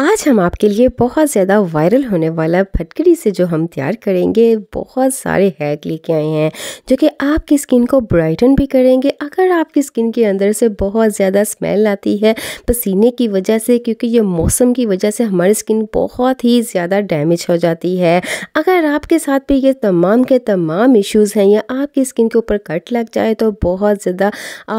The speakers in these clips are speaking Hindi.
आज हम आपके लिए बहुत ज़्यादा वायरल होने वाला फटकड़ी से जो हम तैयार करेंगे बहुत सारे हैक लेके आए हैं जो कि आपकी स्किन को ब्राइटन भी करेंगे अगर आपकी स्किन के अंदर से बहुत ज़्यादा स्मेल आती है पसीने की वजह से क्योंकि ये मौसम की वजह से हमारी स्किन बहुत ही ज़्यादा डैमेज हो जाती है अगर आपके साथ भी ये तमाम के तमाम इशूज़ हैं या आपकी स्किन के ऊपर कट लग जाए तो बहुत ज़्यादा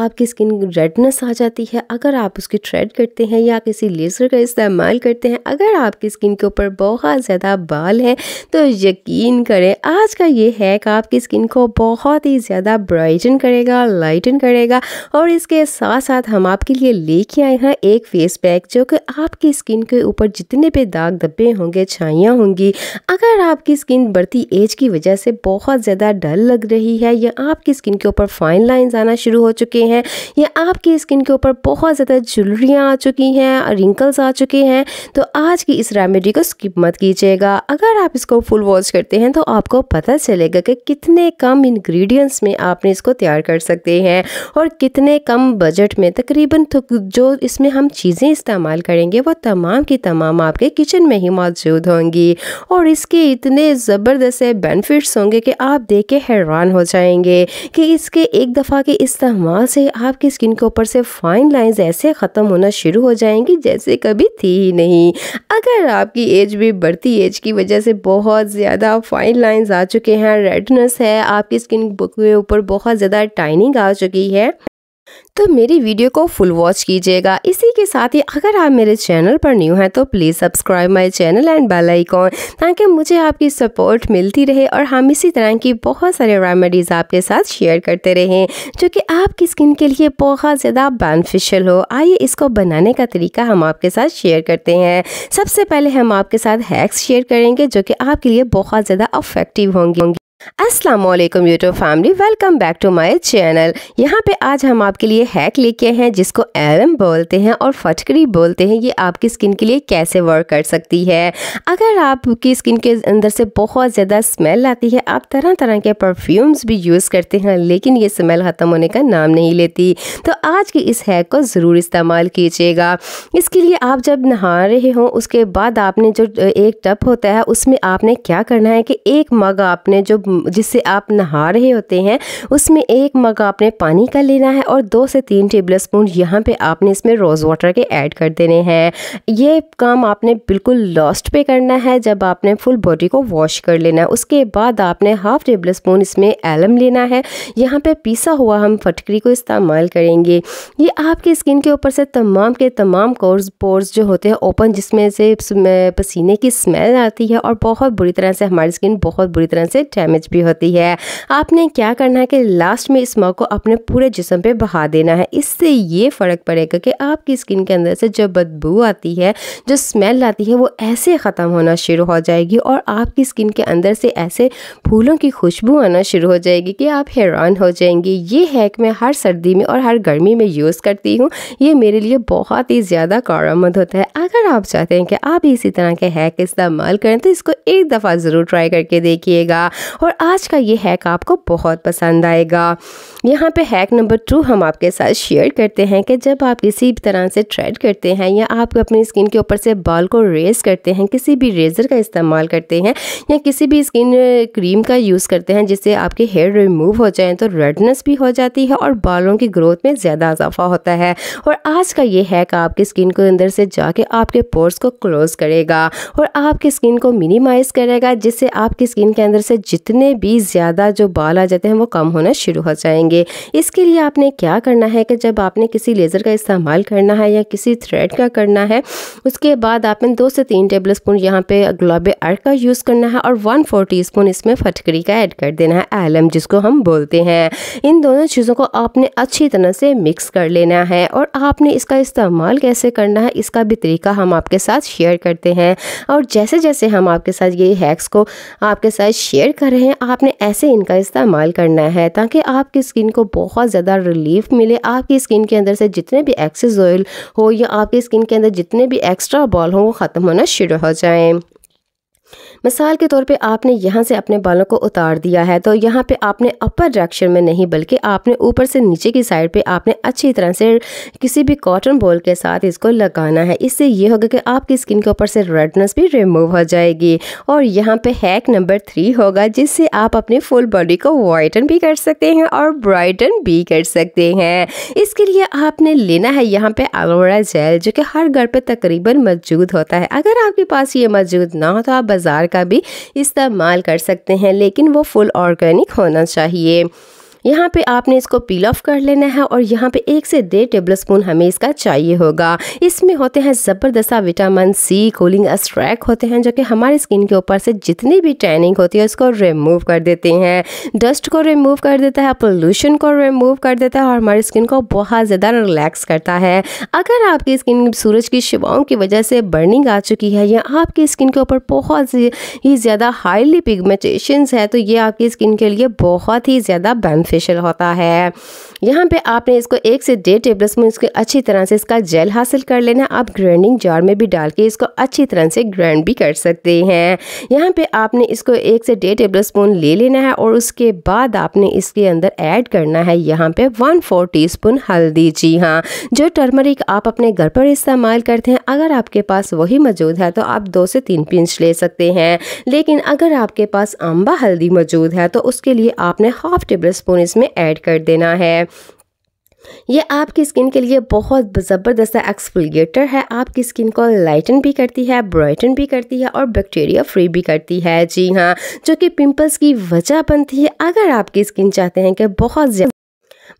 आपकी स्किन रेडनेस आ जाती है अगर आप उसकी ट्रेड करते हैं या किसी लेज़र का इस्तेमाल करते हैं अगर आपकी स्किन के ऊपर बहुत ज़्यादा बाल है तो यकीन करें आज का ये हैक आपकी स्किन को बहुत ही ज़्यादा ब्राइटन करेगा लाइटन करेगा और इसके साथ साथ हम आपके लिए लेके आए हैं एक फेस पैक जो कि आपकी स्किन के ऊपर जितने भी दाग धब्बे होंगे छाइयाँ होंगी अगर आपकी स्किन बढ़ती एज की वजह से बहुत ज़्यादा डल लग रही है या आपकी स्किन के ऊपर फाइन लाइन्स आना शुरू हो चुके हैं या आपकी स्किन के ऊपर बहुत ज़्यादा ज्वेलरियाँ आ चुकी हैं रिंकल्स आ चुके हैं तो आज की इस रेमेडी को स्किप मत कीजिएगा अगर आप इसको फुल वॉच करते हैं तो आपको पता चलेगा कि कितने कम इंग्रेडिएंट्स में आपने इसको तैयार कर सकते हैं और कितने कम बजट में तकरीबन तो जो इसमें हम चीज़ें इस्तेमाल करेंगे वो तमाम की तमाम आपके किचन में ही मौजूद होंगी और इसके इतने ज़बरदस्त बेनिफिट्स होंगे कि आप देख के हैरान हो जाएंगे कि इसके एक दफ़ा के इस्तेमाल से आपकी स्किन के ऊपर से फाइन लाइंस ऐसे ख़त्म होना शुरू हो जाएंगी जैसे कभी थी ही नहीं नहीं अगर आपकी एज भी बढ़ती एज की वजह से बहुत ज़्यादा फाइन लाइंस आ चुके हैं रेडनेस है आपकी स्किन के ऊपर बहुत ज़्यादा टाइनिंग आ चुकी है तो मेरी वीडियो को फुल वॉच कीजिएगा इसी के साथ ही अगर आप मेरे चैनल पर न्यू हैं तो please subscribe my channel and bell icon ताकि मुझे आपकी सपोर्ट मिलती रहे और हम इसी तरह की बहुत सारे रेमेडीज़ आपके साथ शेयर करते रहें जो कि आपकी स्किन के लिए बहुत ज़्यादा बेनिफिशियल हो आइए इसको बनाने का तरीका हम आपके साथ शेयर करते हैं सबसे पहले हम आपके साथ हैक्स शेयर करेंगे जो कि आपके लिए बहुत ज़्यादा अफेक्टिव होंगे असलम YouTube family welcome back to my channel यहाँ पे आज हम आपके लिए हैक लेके हैं जिसको एरम बोलते हैं और फटकरी बोलते हैं ये आपकी स्किन के लिए कैसे वर्क कर सकती है अगर आपकी स्किन के अंदर से बहुत ज़्यादा स्मेल आती है आप तरह तरह के परफ्यूम्स भी यूज़ करते हैं लेकिन ये स्मेल ख़त्म होने का नाम नहीं लेती तो आज के इस हैक को ज़रूर इस्तेमाल कीजिएगा इसके लिए आप जब नहा रहे हों उसके बाद आपने जो एक टप होता है उसमें आपने क्या करना है कि एक मग आपने जो जिससे आप नहा रहे होते हैं उसमें एक मग आपने पानी का लेना है और दो से तीन टेबल स्पून यहाँ पर आपने इसमें रोज़ वाटर के ऐड कर देने हैं ये काम आपने बिल्कुल लास्ट पे करना है जब आपने फुल बॉडी को वॉश कर लेना है उसके बाद आपने हाफ टेबल स्पून इसमें एलम लेना है यहाँ पे पीसा हुआ हम फटकरी को इस्तेमाल करेंगे ये आपकी स्किन के ऊपर से तमाम के तमाम कोर्स पोर्स जो होते हैं ओपन जिसमें से पसीने की स्मेल आती है और बहुत बुरी तरह से हमारी स्किन बहुत बुरी तरह से डैमेज भी होती है आपने क्या करना है कि लास्ट में इस स्मग को अपने पूरे जिसम पे बहा देना है इससे ये फ़र्क पड़ेगा कि आपकी स्किन के अंदर से जो बदबू आती है जो स्मेल आती है वो ऐसे ख़त्म होना शुरू हो जाएगी और आपकी स्किन के अंदर से ऐसे फूलों की खुशबू आना शुरू हो जाएगी कि आप हैरान हो जाएंगे ये हैक मैं हर सर्दी में और हर गर्मी में यूज़ करती हूँ ये मेरे लिए बहुत ही ज़्यादा कारमद होता है अगर आप चाहते हैं कि आप इसी तरह के हैक इस्तेमाल करें तो इसको एक दफ़ा ज़रूर ट्राई करके देखिएगा और आज का ये हैक आपको बहुत पसंद आएगा यहाँ पे हैक नंबर टू हम आपके साथ शेयर करते हैं कि जब आप किसी भी तरह से ट्रेड करते हैं या आप अपनी स्किन के ऊपर से बाल को रेज करते हैं किसी भी रेज़र का इस्तेमाल करते हैं या किसी भी स्किन क्रीम का यूज़ करते हैं जिससे आपके हेयर रिमूव हो जाएँ तो रेडनेस भी हो जाती है और बालों की ग्रोथ में ज़्यादा इजाफा होता है और आज का ये हैक आपकी स्किन को अंदर से जाके आपके पोर्स को क्लोज़ करेगा और आपकी स्किन को मिनिमाइज़ करेगा जिससे आपकी स्किन के अंदर से जितने जितने भी ज़्यादा जो बाल आ जाते हैं वो कम होना शुरू हो जाएंगे इसके लिए आपने क्या करना है कि जब आपने किसी लेज़र का इस्तेमाल करना है या किसी थ्रेड का करना है उसके बाद आपने दो से तीन टेबल स्पून यहाँ पर गुलाब अर्क का यूज़ करना है और वन फोर टी स्पून इसमें फटकरी का ऐड कर देना है एलम जिसको हम बोलते हैं इन दोनों चीज़ों को आपने अच्छी तरह से मिक्स कर लेना है और आपने इसका इस्तेमाल कैसे करना है इसका भी तरीका हम आपके साथ शेयर करते हैं और जैसे जैसे हम आपके साथ ये हैक्स को आपके साथ शेयर कर रहे हैं हैं आपने ऐसे इनका इस्तेमाल करना है ताकि आपकी स्किन को बहुत ज़्यादा रिलीफ मिले आपकी स्किन के अंदर से जितने भी एक्सेस ऑयल हो या आपकी स्किन के अंदर जितने भी एक्स्ट्रा बॉल हों वो ख़त्म होना शुरू हो जाएँ मिसाल के तौर पे आपने यहाँ से अपने बालों को उतार दिया है तो यहाँ पे आपने अपर डायरेक्शन में नहीं बल्कि आपने ऊपर से नीचे की साइड पे आपने अच्छी तरह से किसी भी कॉटन बॉल के साथ इसको लगाना है इससे ये होगा कि आपकी स्किन के ऊपर से रेडनेस भी रिमूव हो जाएगी और यहाँ पे हैक नंबर थ्री होगा जिससे आप अपने फुल बॉडी को वाइटन भी कर सकते हैं और ब्राइटन भी कर सकते हैं इसके लिए आपने लेना है यहाँ पे एलोवेरा जेल जो कि हर घर पर तकरीबन मौजूद होता है अगर आपके पास ये मौजूद ना हो तो आप बाज़ार का भी इस्तेमाल कर सकते हैं लेकिन वो फुल ऑर्गेनिक होना चाहिए यहाँ पे आपने इसको पील ऑफ कर लेना है और यहाँ पे एक से डेढ़ टेबल स्पून हमें इसका चाहिए होगा इसमें होते हैं ज़बरदस्त विटामिन सी कोलिंग अस्ट्रैक होते हैं जो कि हमारे स्किन के ऊपर से जितनी भी टैनिंग होती है उसको रिमूव कर देते हैं डस्ट को रिमूव कर देता है पोल्यूशन को रिमूव कर देता है और हमारी स्किन को बहुत ज़्यादा रिलैक्स करता है अगर आपकी स्किन सूरज की शिवाओं की वजह से बर्निंग आ चुकी है या आपकी स्किन के ऊपर बहुत ही ज़्यादा हाईली पिगमेटेशन है तो ये आपकी स्किन के लिए बहुत ही ज़्यादा बेनिफिट बेनिफिशियल होता है यहाँ पे आपने इसको एक से डेढ़ टेबल स्पून इसको अच्छी तरह से इसका जेल हासिल कर लेना आप ग्राइंडिंग जार में भी डाल के इसको अच्छी तरह से ग्राइंड भी कर सकते हैं यहाँ पे आपने इसको एक से डेढ़ टेबल स्पून ले लेना है और उसके बाद आपने इसके अंदर ऐड करना है यहाँ पे वन फोर टी हल्दी जी हाँ जो टर्मरिक आप अपने घर पर इस्तेमाल करते हैं अगर आपके पास वही मौजूद है तो आप दो से तीन पिंच ले सकते हैं लेकिन अगर आपके पास आंबा हल्दी मौजूद है तो उसके लिए आपने हाफ टेबल स्पून इसमें ऐड कर देना है ये आपकी स्किन के लिए बहुत ज़बरदस्त एक्सफोलिएटर है आपकी स्किन को लाइटन भी करती है ब्राइटन भी करती है और बैक्टीरिया फ्री भी करती है जी हाँ जो कि पिंपल्स की वजह बनती है अगर आपकी स्किन चाहते हैं कि बहुत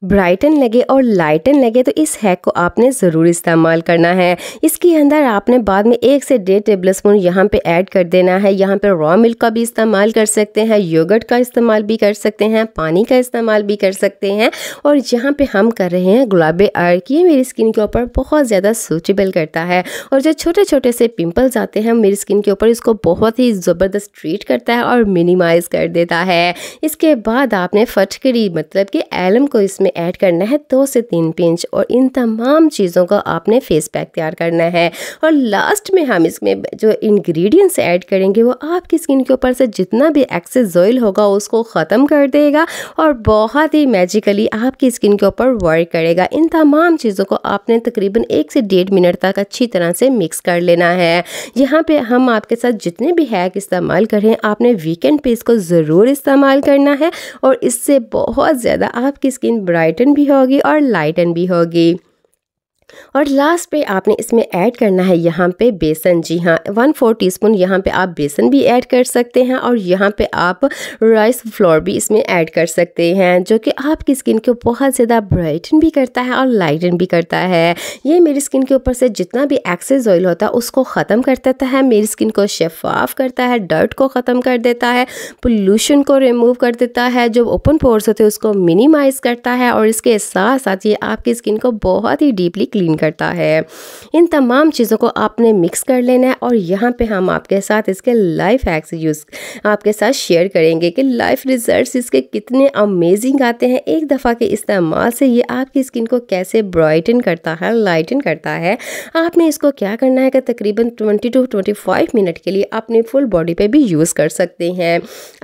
ब्राइटन लगे और लाइटन लगे तो इस हैक को आपने ज़रूर इस्तेमाल करना है इसके अंदर आपने बाद में एक से डेढ़ टेबल स्पून यहाँ पर ऐड कर देना है यहाँ पर रॉ मिल्क का भी इस्तेमाल कर सकते हैं योगट का इस्तेमाल भी कर सकते हैं पानी का इस्तेमाल भी कर सकते हैं और यहाँ पर हम कर रहे हैं गुलाब अर्क ये मेरी स्किन के ऊपर बहुत ज़्यादा सूचेबल करता है और जो छोटे छोटे से पिम्पल्स आते हैं मेरी स्किन के ऊपर इसको बहुत ही ज़बरदस्त ट्रीट करता है और मिनिमाइज़ कर देता है इसके बाद आपने फटकड़ी मतलब कि एलम को इसमें ऐड करना है दो से तीन पिंच और इन तमाम चीज़ों का आपने फेस पैक तैयार करना है और लास्ट में हम इसमें जो इंग्रेडिएंट्स ऐड करेंगे वो आपकी स्किन के ऊपर से जितना भी एक्सेस ऑयल होगा उसको ख़त्म कर देगा और बहुत ही मैजिकली आपकी स्किन के ऊपर वर्क करेगा इन तमाम चीज़ों को आपने तकरीबन एक से डेढ़ मिनट तक अच्छी तरह से मिक्स कर लेना है यहाँ पर हम आपके साथ जितने भी हैक इस्तेमाल करें आपने वीकेंड पे इसको ज़रूर इस्तेमाल करना है और इससे बहुत ज़्यादा आपकी स्किन ब्राइटन भी होगी और लाइटन भी होगी और लास्ट पे आपने इसमें ऐड करना है यहाँ पे बेसन जी हाँ वन फोर टीस्पून यहाँ पर आप बेसन भी ऐड कर सकते हैं और यहाँ पे आप राइस फ्लोर भी इसमें ऐड कर सकते हैं जो कि आपकी स्किन को बहुत ज़्यादा ब्राइटन भी करता है और लाइटन भी करता है ये मेरी स्किन के ऊपर से जितना भी एक्सेस ऑयल होता है उसको ख़त्म कर देता है मेरी स्किन को शफाफ करता है डर्ट को ख़त्म कर देता है पोल्यूशन को रिमूव कर देता है जो ओपन पोर्स होते हैं उसको मिनिमाइज़ करता है और इसके साथ साथ ये आपकी स्किन को बहुत ही डीपली क्लीन करता है इन तमाम चीज़ों को आपने मिक्स कर लेना है और यहाँ पे हम आपके साथ इसके लाइफ हैक्स यूज़ आपके साथ शेयर करेंगे कि लाइफ रिजल्ट्स इसके कितने अमेजिंग आते हैं एक दफ़ा के इस्तेमाल से ये आपकी स्किन को कैसे ब्राइटन करता है लाइटन करता है आपने इसको क्या करना है कि तकरीबन ट्वेंटी टू ट्वेंटी मिनट के लिए अपनी फुल बॉडी पे भी यूज़ कर सकते हैं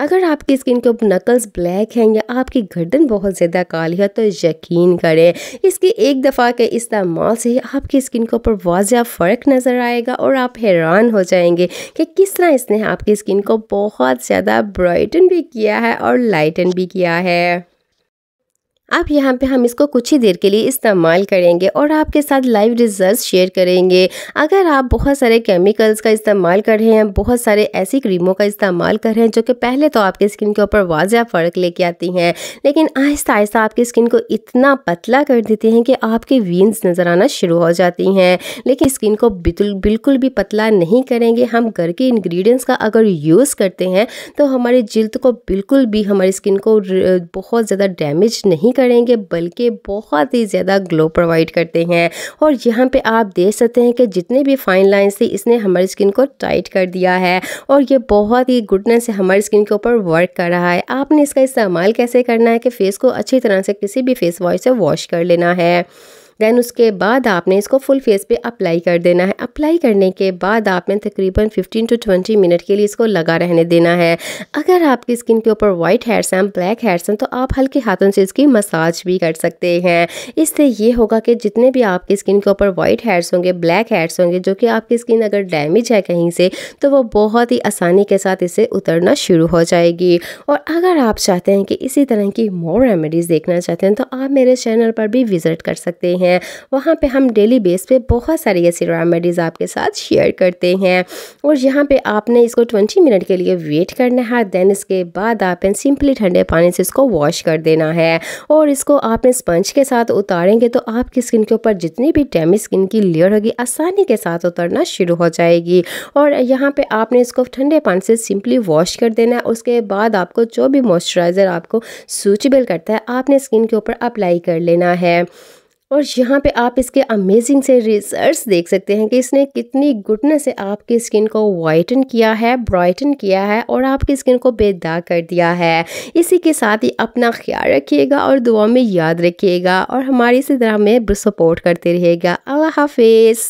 अगर आपकी स्किन के नकल्स ब्लैक हैं या आपकी गर्दन बहुत ज़्यादा काली है तो यकीन करें इसके एक दफ़ा के इस्तेमाल इस्तेमाल से आपकी स्किन के ऊपर ज्यादा फ़र्क नज़र आएगा और आप हैरान हो जाएंगे कि किस तरह इसने आपकी स्किन को बहुत ज़्यादा ब्राइटन भी किया है और लाइटन भी किया है अब यहाँ पे हम इसको कुछ ही देर के लिए इस्तेमाल करेंगे और आपके साथ लाइव रिजल्ट शेयर करेंगे अगर आप बहुत सारे केमिकल्स का इस्तेमाल कर रहे हैं बहुत सारे ऐसी क्रीमों का इस्तेमाल कर रहे हैं जो कि पहले तो आपके स्किन के ऊपर वाजह फ़र्क लेके आती हैं लेकिन आहिस्ता आहिस्ता आपकी स्किन को इतना पतला कर देती हैं कि आपके वीन्स नज़र आना शुरू हो जाती हैं लेकिन स्किन को बिल्कुल भी पतला नहीं करेंगे हम घर के इन्ग्रीडियंट्स का अगर यूज़ करते हैं तो हमारी जिल्द को बिल्कुल भी हमारी स्किन को बहुत ज़्यादा डैमेज नहीं कर करेंगे बल्कि बहुत ही ज़्यादा ग्लो प्रोवाइड करते हैं और यहाँ पे आप देख सकते हैं कि जितने भी फाइन लाइन्स थी इसने हमारी स्किन को टाइट कर दिया है और ये बहुत ही गुडनेस से हमारी स्किन के ऊपर वर्क कर रहा है आपने इसका इस्तेमाल कैसे करना है कि फ़ेस को अच्छी तरह से किसी भी फेस वॉश से वॉश कर लेना है दैन उसके बाद आपने इसको फुल फेस पे अप्लाई कर देना है अप्लाई करने के बाद आपने तकरीबन 15 टू 20 मिनट के लिए इसको लगा रहने देना है अगर आपकी स्किन के ऊपर वाइट हेयर्स हैं ब्लैक हेयर्स हैं तो आप हल्के हाथों से इसकी मसाज भी कर सकते हैं इससे ये होगा कि जितने भी आपकी स्किन के ऊपर वाइट हेयर्स होंगे ब्लैक हेयर्स होंगे जो कि आपकी स्किन अगर डैमेज है कहीं से तो वो बहुत ही आसानी के साथ इसे उतरना शुरू हो जाएगी और अगर आप चाहते हैं कि इसी तरह की मोर रेमेडीज़ देखना चाहते हैं तो आप मेरे चैनल पर भी विज़िट कर सकते हैं हैं वहाँ पे हम डेली बेस पे बहुत सारी ऐसी रेमेडीज़ आपके साथ शेयर करते हैं और यहाँ पे आपने इसको 20 मिनट के लिए वेट करना है देन इसके बाद आपने सिंपली ठंडे पानी से इसको वॉश कर देना है और इसको आपने स्पंज के साथ उतारेंगे तो आपकी स्किन के ऊपर जितनी भी डैमेज स्किन की लेयर होगी आसानी के साथ उतरना शुरू हो जाएगी और यहाँ पर आपने इसको ठंडे पानी से सिंपली वॉश कर देना है उसके बाद आपको जो भी मॉइस्चराइज़र आपको सूटेबल करता है आपने स्किन के ऊपर अप्लाई कर लेना है और यहाँ पे आप इसके अमेजिंग से रिजल्ट्स देख सकते हैं कि इसने कितनी गुडनेस से आपकी स्किन को वाइटन किया है ब्राइटन किया है और आपकी स्किन को बेदाग कर दिया है इसी के साथ ही अपना ख्याल रखिएगा और दुआ में याद रखिएगा और हमारी इसी तरह में सपोर्ट करते रहिएगा अल्लाह हाफिज़